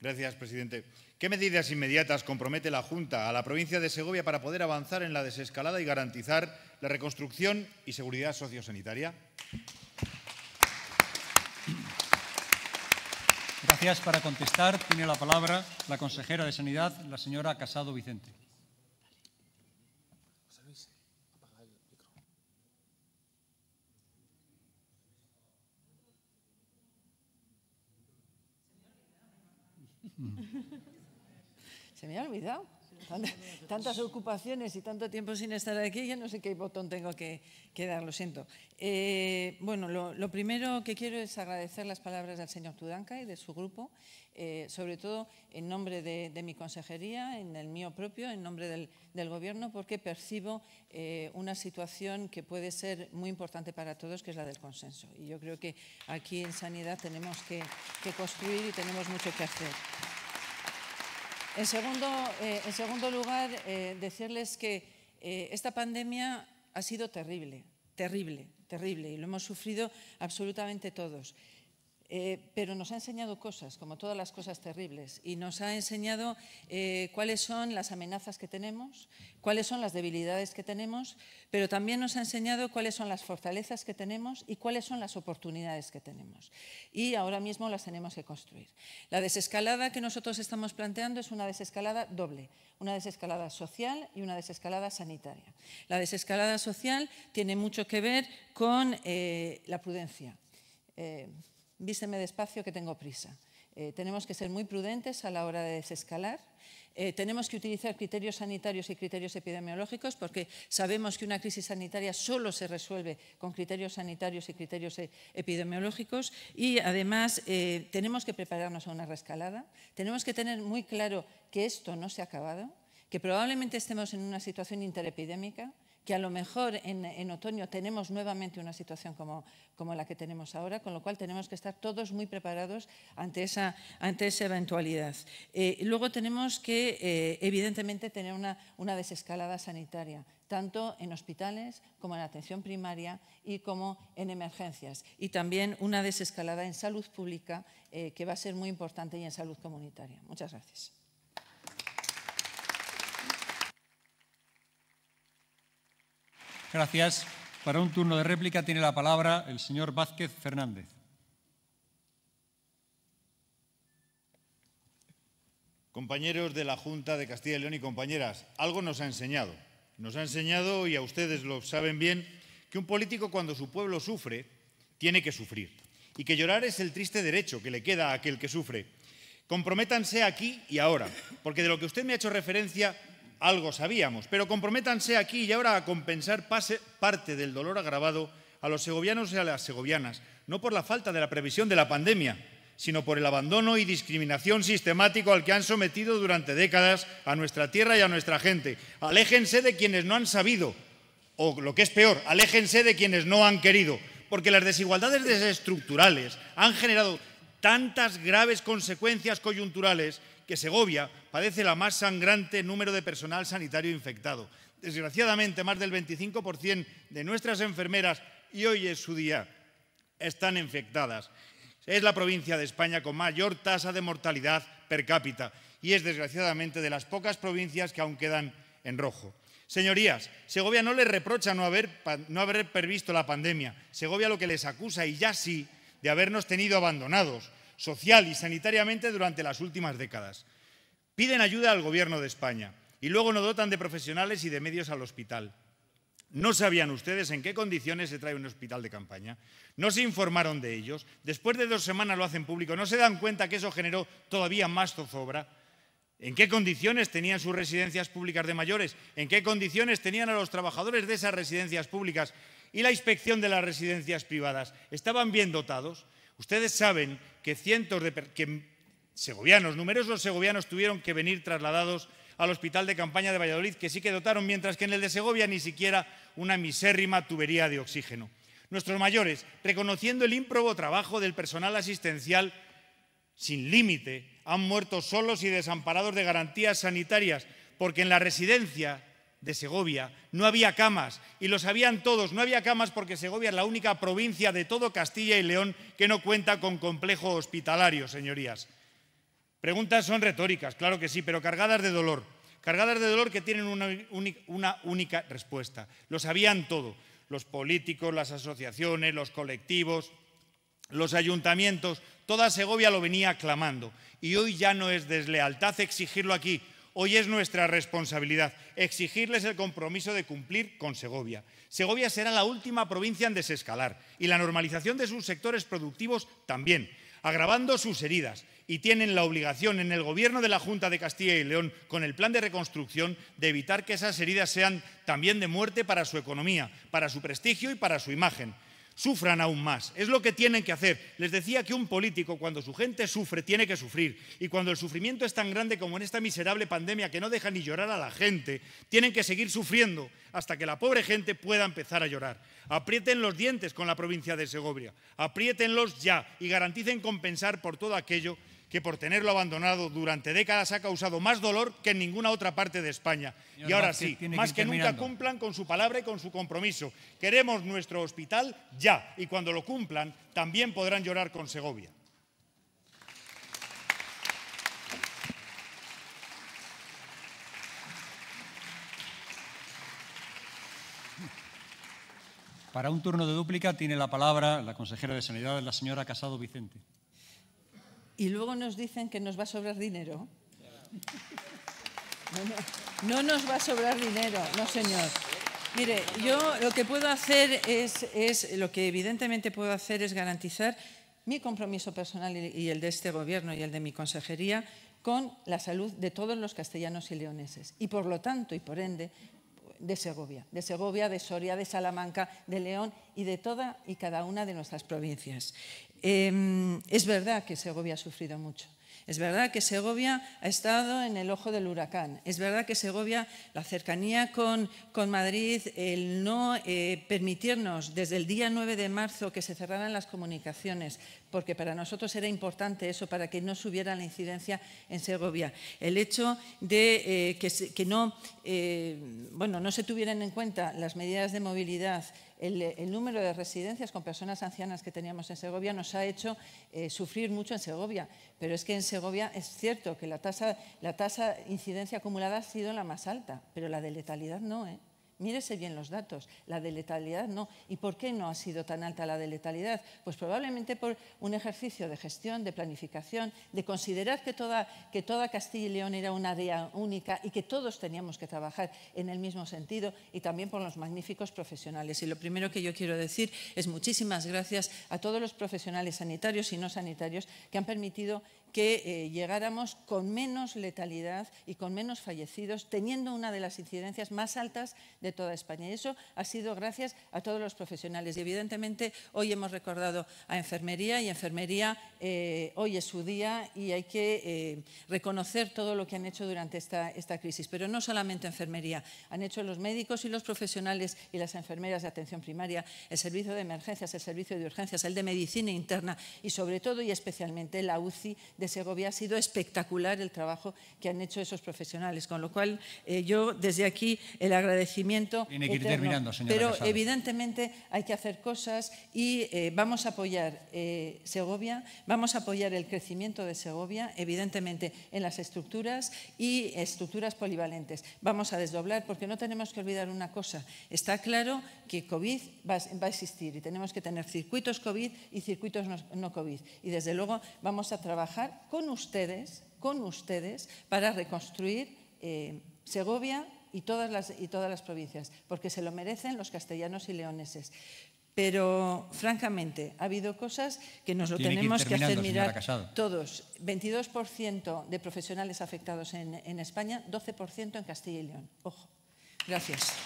Gracias, presidente. ¿Qué medidas inmediatas compromete la Junta a la provincia de Segovia para poder avanzar en la desescalada y garantizar la reconstrucción y seguridad sociosanitaria? Gracias. Para contestar, tiene la palabra la consejera de Sanidad, la señora Casado Vicente. Se me ha olvidado. Tantas ocupaciones y tanto tiempo sin estar aquí, ya no sé qué botón tengo que, dar, lo siento. Eh, bueno, lo, primero que quiero es agradecer las palabras del señor Tudanca y de su grupo, eh, sobre todo en nombre de, mi consejería, en el mío propio, en nombre del, Gobierno, porque percibo eh, una situación que puede ser muy importante para todos, que es la del consenso. Y yo creo que aquí en Sanidad tenemos que construir y tenemos mucho que hacer. Eh, en segundo, lugar, eh, decirles que eh, esta pandemia ha sido terrible, terrible, terrible, y lo hemos sufrido absolutamente todos. Eh, pero nos ha enseñado cosas, como todas las cosas terribles, y nos ha enseñado eh, cuáles son las amenazas que tenemos, cuáles son las debilidades que tenemos, pero también nos ha enseñado cuáles son las fortalezas que tenemos y cuáles son las oportunidades que tenemos. Y ahora mismo las tenemos que construir. La desescalada que nosotros estamos planteando es una desescalada doble, una desescalada social y una desescalada sanitaria. La desescalada social tiene mucho que ver con eh, la prudencia vísteme despacio que tengo prisa. Eh, tenemos que ser muy prudentes a la hora de desescalar. Eh, tenemos que utilizar criterios sanitarios y criterios epidemiológicos porque sabemos que una crisis sanitaria solo se resuelve con criterios sanitarios y criterios e, epidemiológicos y además eh, tenemos que prepararnos a una rescalada. Tenemos que tener muy claro que esto no se ha acabado, que probablemente estemos en una situación interepidémica, que a lo mejor en, otoño tenemos nuevamente una situación como, la que tenemos ahora, con lo cual tenemos que estar todos muy preparados ante esa, ante esa eventualidad. Eh, luego tenemos que, eh, evidentemente, tener una, desescalada sanitaria tanto en hospitales como en atención primaria y como en emergencias. Y también una desescalada en salud pública eh, que va a ser muy importante y en salud comunitaria. Muchas gracias. Gracias. Para un turno de réplica tiene la palabra el señor Vázquez Fernández. Compañeros de la Junta de Castilla y León y compañeras, algo nos ha enseñado. Nos ha enseñado, y a ustedes lo saben bien, que un político cuando su pueblo sufre, tiene que sufrir. Y que llorar es el triste derecho que le queda a aquel que sufre. Comprométanse aquí y ahora, porque de lo que usted me ha hecho referencia algo sabíamos, pero comprométanse aquí y ahora a compensar parte del dolor agravado a los segovianos y a las segovianas, no por la falta de la previsión de la pandemia, sino por el abandono y discriminación sistemático al que han sometido durante décadas a nuestra tierra y a nuestra gente. Aléjense de quienes no han sabido, o lo que es peor, aléjense de quienes no han querido, porque las desigualdades desestructurales han generado tantas graves consecuencias coyunturales que Segovia padece la más sangrante número de personal sanitario infectado. Desgraciadamente, más del 25% de nuestras enfermeras, y hoy es su día, están infectadas. Es la provincia de España con mayor tasa de mortalidad per cápita y es desgraciadamente de las pocas provincias que aún quedan en rojo. Señorías, Segovia no le reprocha no no haber previsto la pandemia. Segovia lo que les acusa, y ya sí, de habernos tenido abandonados social y sanitariamente durante las últimas décadas. Piden ayuda al Gobierno de España y luego nos dotan de profesionales y de medios al hospital. No sabían ustedes en qué condiciones se trae un hospital de campaña. No se informaron de ellos. Después de dos semanas lo hacen público. No se dan cuenta que eso generó todavía más zozobra. ¿En qué condiciones tenían sus residencias públicas de mayores? ¿En qué condiciones tenían a los trabajadores de esas residencias públicas y la inspección de las residencias privadas estaban bien dotados. Ustedes saben que cientos de que segovianos, numerosos segovianos tuvieron que venir trasladados al hospital de campaña de Valladolid, que sí que dotaron, mientras que en el de Segovia ni siquiera una misérrima tubería de oxígeno. Nuestros mayores, reconociendo el ímprobo trabajo del personal asistencial sin límite, han muerto solos y desamparados de garantías sanitarias, porque en la residencia de Segovia, no había camas, y lo sabían todos, no había camas porque Segovia es la única provincia de todo Castilla y León que no cuenta con complejo hospitalario, señorías. Preguntas son retóricas, claro que sí, pero cargadas de dolor, cargadas de dolor que tienen una, única respuesta. Lo sabían todo, los políticos, las asociaciones, los colectivos, los ayuntamientos, toda Segovia lo venía clamando. Y hoy ya no es deslealtad exigirlo aquí, Hoy es nuestra responsabilidad exigirles el compromiso de cumplir con Segovia. Segovia será la última provincia en desescalar y la normalización de sus sectores productivos también, agravando sus heridas. Y tienen la obligación en el Gobierno de la Junta de Castilla y León, con el plan de reconstrucción, de evitar que esas heridas sean también de muerte para su economía, para su prestigio y para su imagen sufran aún más. Es lo que tienen que hacer. Les decía que un político, cuando su gente sufre, tiene que sufrir. Y cuando el sufrimiento es tan grande como en esta miserable pandemia que no deja ni llorar a la gente, tienen que seguir sufriendo hasta que la pobre gente pueda empezar a llorar. Aprieten los dientes con la provincia de Segovia. Apriétenlos ya y garanticen compensar por todo aquello que por tenerlo abandonado durante décadas ha causado más dolor que en ninguna otra parte de España. y ahora sí, más que, que nunca cumplan con su palabra y con su compromiso. Queremos nuestro hospital ya y cuando lo cumplan también podrán llorar con Segovia. Para un turno de dúplica tiene la palabra la consejera de Sanidad, la señora Casado Vicente y luego nos dicen que nos va a sobrar dinero. No, nos va a sobrar dinero, no señor. Mire, yo lo que puedo hacer es, es, lo que evidentemente puedo hacer es garantizar mi compromiso personal y el de este gobierno y el de mi consejería con la salud de todos los castellanos y leoneses. Y por lo tanto, y por ende, de Segovia, de Segovia, de Soria, de Salamanca, de León y de toda y cada una de nuestras provincias. Em, es verdad que Segovia ha sufrido mucho. Es verdad que Segovia ha estado en el ojo del huracán. Es verdad que Segovia, la cercanía con, con Madrid, el no eh, permitirnos desde el día 9 de marzo que se cerraran las comunicaciones porque para nosotros era importante eso, para que no subiera la incidencia en Segovia. El hecho de eh, que, no, eh, bueno, no se tuvieran en cuenta las medidas de movilidad, el, número de residencias con personas ancianas que teníamos en Segovia nos ha hecho eh, sufrir mucho en Segovia, pero es que en Segovia es cierto que la tasa, la tasa de incidencia acumulada ha sido la más alta, pero la de letalidad no, ¿eh? Mírese bien los datos. La de letalidad no. ¿Y por qué no ha sido tan alta la de letalidad? Pues probablemente por un ejercicio de gestión, de planificación, de considerar que toda, Castilla y León era una área única y que todos teníamos que trabajar en el mismo sentido y también por los magníficos profesionales. Y lo primero que yo quiero decir es muchísimas gracias a todos los profesionales sanitarios y no sanitarios que han permitido que eh, llegáramos con menos letalidad y con menos fallecidos, teniendo una de las incidencias más altas de toda España. Y eso ha sido gracias a todos los profesionales. Y evidentemente hoy hemos recordado a enfermería y enfermería eh, hoy es su día y hay que eh, reconocer todo lo que han hecho durante esta, esta crisis. Pero no solamente enfermería, han hecho los médicos y los profesionales y las enfermeras de atención primaria, el servicio de emergencias, el servicio de urgencias, el de medicina interna y sobre todo y especialmente la UCI de Segovia ha sido espectacular el trabajo que han hecho esos profesionales. Con lo cual, eh, yo desde aquí el agradecimiento. pero evidentemente hay que hacer cosas y eh, vamos a apoyar eh, Segovia, vamos a apoyar el crecimiento de Segovia, evidentemente en las estructuras y estructuras polivalentes. Vamos a desdoblar porque no tenemos que olvidar una cosa. Está claro que COVID va, a existir y tenemos que tener circuitos COVID y circuitos no COVID. Y desde luego vamos a trabajar con ustedes, con ustedes, para reconstruir eh, Segovia y todas, las, y todas las provincias, porque se lo merecen los castellanos y leoneses. Pero, francamente, ha habido cosas que nos lo tenemos que, hacer mirar todos. 22% de profesionales afectados en España, 12% en Castilla y León. Ojo. Gracias.